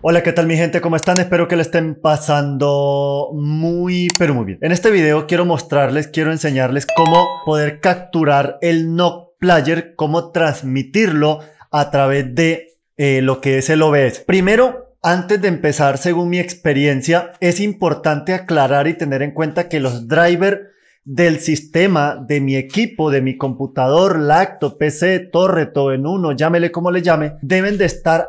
Hola, ¿qué tal mi gente? ¿Cómo están? Espero que le estén pasando muy, pero muy bien. En este video quiero mostrarles, quiero enseñarles cómo poder capturar el Noc Player, cómo transmitirlo a través de eh, lo que es el OBS. Primero, antes de empezar, según mi experiencia, es importante aclarar y tener en cuenta que los drivers del sistema, de mi equipo, de mi computador, lacto, PC, torre, todo en uno, llámele como le llame, deben de estar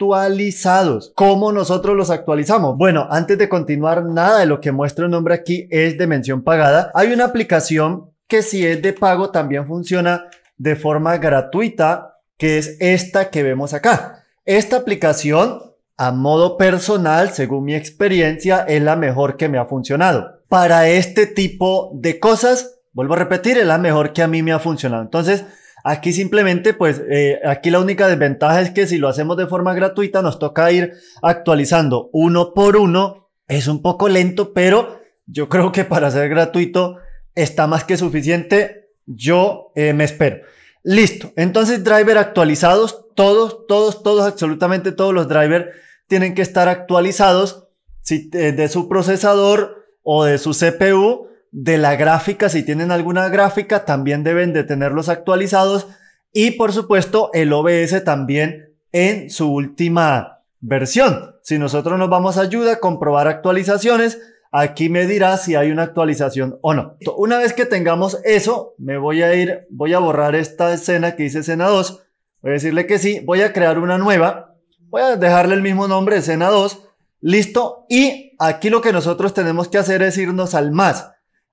actualizados. como nosotros los actualizamos? Bueno, antes de continuar, nada de lo que muestra el nombre aquí es de mención pagada. Hay una aplicación que si es de pago también funciona de forma gratuita, que es esta que vemos acá. Esta aplicación, a modo personal, según mi experiencia, es la mejor que me ha funcionado. Para este tipo de cosas, vuelvo a repetir, es la mejor que a mí me ha funcionado. Entonces, Aquí simplemente, pues, eh, aquí la única desventaja es que si lo hacemos de forma gratuita, nos toca ir actualizando uno por uno. Es un poco lento, pero yo creo que para ser gratuito está más que suficiente. Yo eh, me espero. Listo. Entonces, driver actualizados. Todos, todos, todos, absolutamente todos los drivers tienen que estar actualizados si, eh, de su procesador o de su CPU de la gráfica, si tienen alguna gráfica, también deben de tenerlos actualizados. Y por supuesto, el OBS también en su última versión. Si nosotros nos vamos a ayuda, a comprobar actualizaciones, aquí me dirá si hay una actualización o no. Una vez que tengamos eso, me voy a ir, voy a borrar esta escena que dice escena 2. Voy a decirle que sí, voy a crear una nueva. Voy a dejarle el mismo nombre, escena 2. Listo. Y aquí lo que nosotros tenemos que hacer es irnos al más.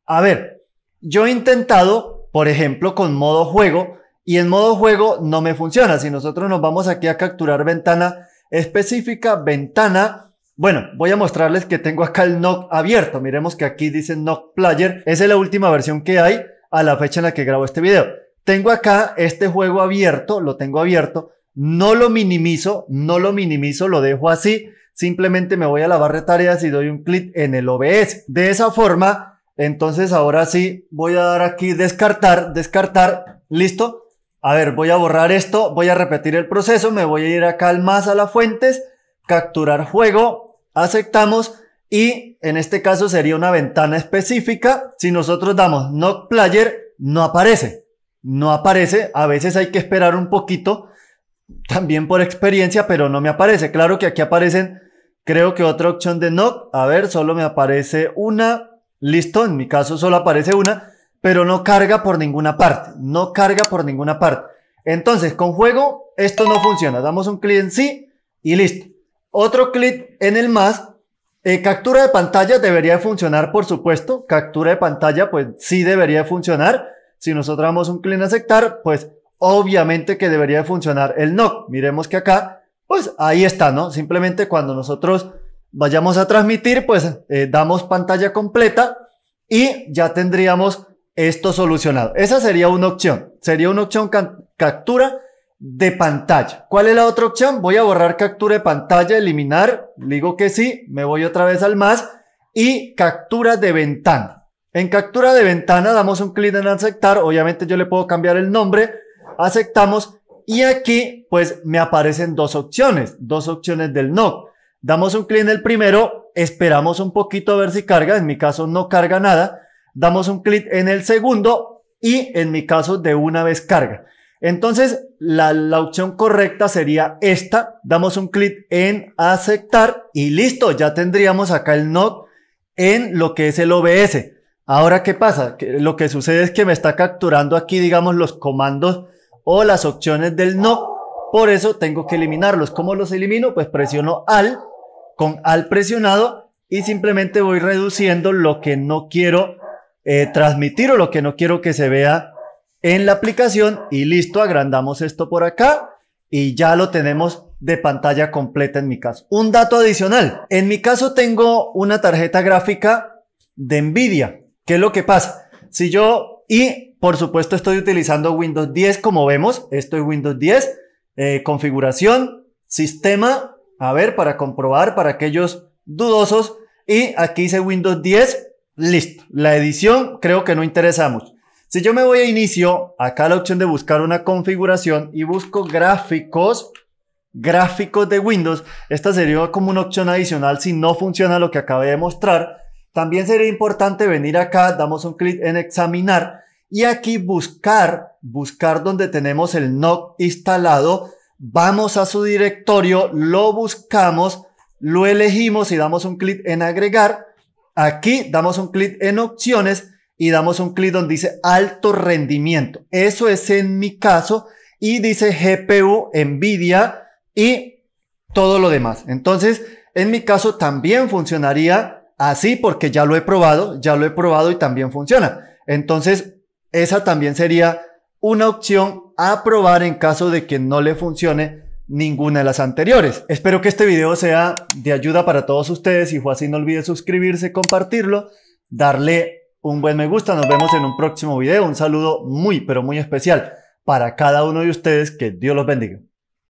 A ver, yo he intentado, por ejemplo, con modo juego, y en modo juego no me funciona. Si nosotros nos vamos aquí a capturar ventana específica, ventana, bueno, voy a mostrarles que tengo acá el NOC abierto. Miremos que aquí dice NOC player. Esa es la última versión que hay a la fecha en la que grabo este video. Tengo acá este juego abierto, lo tengo abierto, no lo minimizo, no lo minimizo, lo dejo así. Simplemente me voy a la barra de tareas y doy un clic en el OBS. De esa forma, entonces ahora sí voy a dar aquí descartar, descartar, listo. A ver, voy a borrar esto, voy a repetir el proceso, me voy a ir acá al más a las fuentes, capturar juego, aceptamos y en este caso sería una ventana específica. Si nosotros damos No player, no aparece, no aparece. A veces hay que esperar un poquito, también por experiencia, pero no me aparece. Claro que aquí aparecen, creo que otra opción de knock. A ver, solo me aparece una, Listo, en mi caso solo aparece una, pero no carga por ninguna parte. No carga por ninguna parte. Entonces, con juego, esto no funciona. Damos un clic en sí y listo. Otro clic en el más. Eh, captura de pantalla debería funcionar, por supuesto. Captura de pantalla, pues sí debería funcionar. Si nosotros damos un clic en aceptar, pues obviamente que debería funcionar el no. Miremos que acá, pues ahí está, ¿no? Simplemente cuando nosotros vayamos a transmitir, pues eh, damos pantalla completa y ya tendríamos esto solucionado. Esa sería una opción. Sería una opción captura de pantalla. ¿Cuál es la otra opción? Voy a borrar captura de pantalla, eliminar, digo que sí, me voy otra vez al más y captura de ventana. En captura de ventana damos un clic en aceptar, obviamente yo le puedo cambiar el nombre, aceptamos y aquí pues me aparecen dos opciones, dos opciones del NOC Damos un clic en el primero, esperamos un poquito a ver si carga, en mi caso no carga nada. Damos un clic en el segundo y en mi caso de una vez carga. Entonces, la, opción correcta sería esta. Damos un clic en aceptar y listo, ya tendríamos acá el node en lo que es el OBS. Ahora, ¿qué pasa? lo que sucede es que me está capturando aquí, digamos, los comandos o las opciones del NOC Por eso tengo que eliminarlos. ¿Cómo los elimino? Pues presiono al con al presionado y simplemente voy reduciendo lo que no quiero eh, transmitir o lo que no quiero que se vea en la aplicación y listo, agrandamos esto por acá y ya lo tenemos de pantalla completa en mi caso. Un dato adicional, en mi caso tengo una tarjeta gráfica de Nvidia. ¿Qué es lo que pasa? Si yo, y por supuesto estoy utilizando Windows 10 como vemos, estoy es Windows 10, eh, configuración, sistema, a ver, para comprobar, para aquellos dudosos. Y aquí dice Windows 10, listo. La edición creo que no interesamos Si yo me voy a inicio, acá la opción de buscar una configuración y busco gráficos, gráficos de Windows, esta sería como una opción adicional si no funciona lo que acabé de mostrar. También sería importante venir acá, damos un clic en examinar y aquí buscar, buscar donde tenemos el NOC instalado vamos a su directorio, lo buscamos, lo elegimos y damos un clic en agregar. Aquí damos un clic en opciones y damos un clic donde dice alto rendimiento. Eso es en mi caso y dice GPU, NVIDIA y todo lo demás. Entonces, en mi caso también funcionaría así porque ya lo he probado, ya lo he probado y también funciona. Entonces, esa también sería una opción a probar en caso de que no le funcione ninguna de las anteriores. Espero que este video sea de ayuda para todos ustedes. Si fue así, no olviden suscribirse, compartirlo, darle un buen me gusta. Nos vemos en un próximo video. Un saludo muy, pero muy especial para cada uno de ustedes. Que Dios los bendiga.